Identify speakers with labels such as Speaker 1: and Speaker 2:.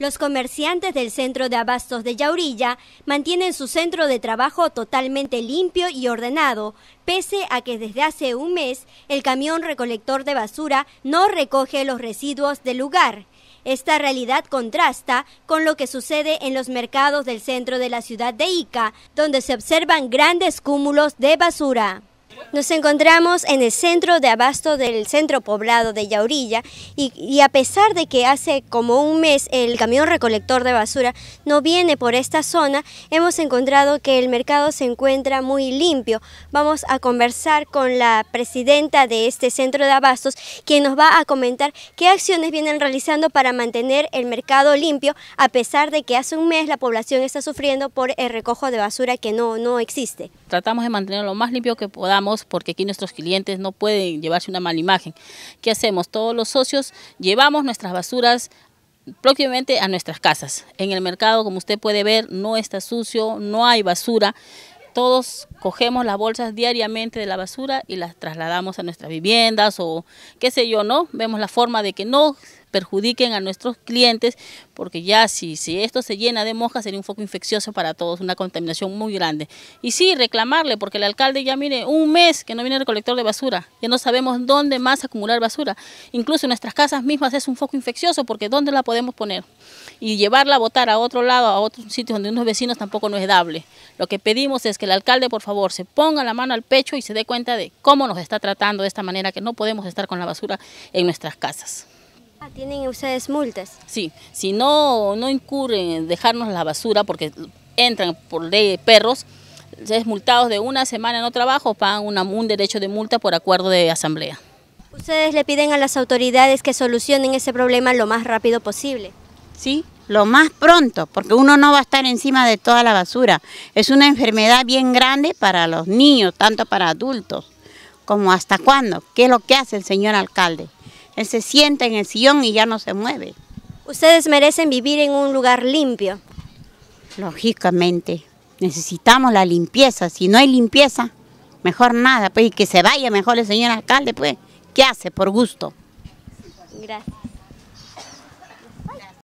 Speaker 1: Los comerciantes del centro de abastos de Yaurilla mantienen su centro de trabajo totalmente limpio y ordenado, pese a que desde hace un mes el camión recolector de basura no recoge los residuos del lugar. Esta realidad contrasta con lo que sucede en los mercados del centro de la ciudad de Ica, donde se observan grandes cúmulos de basura. Nos encontramos en el centro de abasto del centro poblado de Yaurilla y, a pesar de que hace como un mes el camión recolector de basura no viene por esta zona, hemos encontrado que el mercado se encuentra muy limpio. Vamos a conversar con la presidenta de este centro de abastos, quien nos va a comentar qué acciones vienen realizando para mantener el mercado limpio, a pesar de que hace un mes la población está sufriendo por el recojo de basura que no, no existe.
Speaker 2: Tratamos de mantenerlo lo más limpio que podamos porque aquí nuestros clientes no pueden llevarse una mala imagen. ¿Qué hacemos? Todos los socios llevamos nuestras basuras propiamente a nuestras casas. En el mercado, como usted puede ver, no está sucio, no hay basura. Todos cogemos las bolsas diariamente de la basura y las trasladamos a nuestras viviendas o qué sé yo, ¿no? Vemos la forma de que no perjudiquen a nuestros clientes, porque ya si, si esto se llena de moscas sería un foco infeccioso para todos, una contaminación muy grande. Y sí, reclamarle, porque el alcalde ya mire, un mes que no viene el recolector de basura, ya no sabemos dónde más acumular basura. Incluso en nuestras casas mismas es un foco infeccioso, porque ¿dónde la podemos poner? Y llevarla a botar a otro lado, a otro sitio donde unos vecinos tampoco no es dable. Lo que pedimos es que el alcalde, por favor, se ponga la mano al pecho y se dé cuenta de cómo nos está tratando de esta manera que no podemos estar con la basura en nuestras casas.
Speaker 1: Ah, ¿Tienen ustedes multas? Sí, si
Speaker 2: no, no incurren en dejarnos la basura porque entran por ley perros, ustedes multados de una semana no trabajo, pagan un derecho de multa por acuerdo de asamblea.
Speaker 1: ¿Ustedes le piden a las autoridades que solucionen ese problema lo más rápido posible? Sí,
Speaker 3: lo más pronto, porque uno no va a estar encima de toda la basura. Es una enfermedad bien grande para los niños, tanto para adultos, como hasta cuándo, qué es lo que hace el señor alcalde. Él se sienta en el sillón y ya no se mueve. Ustedes merecen vivir
Speaker 1: en un lugar limpio.
Speaker 3: Lógicamente, necesitamos la limpieza. Si no hay limpieza, mejor nada, pues, y que se vaya mejor el señor alcalde, pues. ¿Qué hace por gusto? Gracias.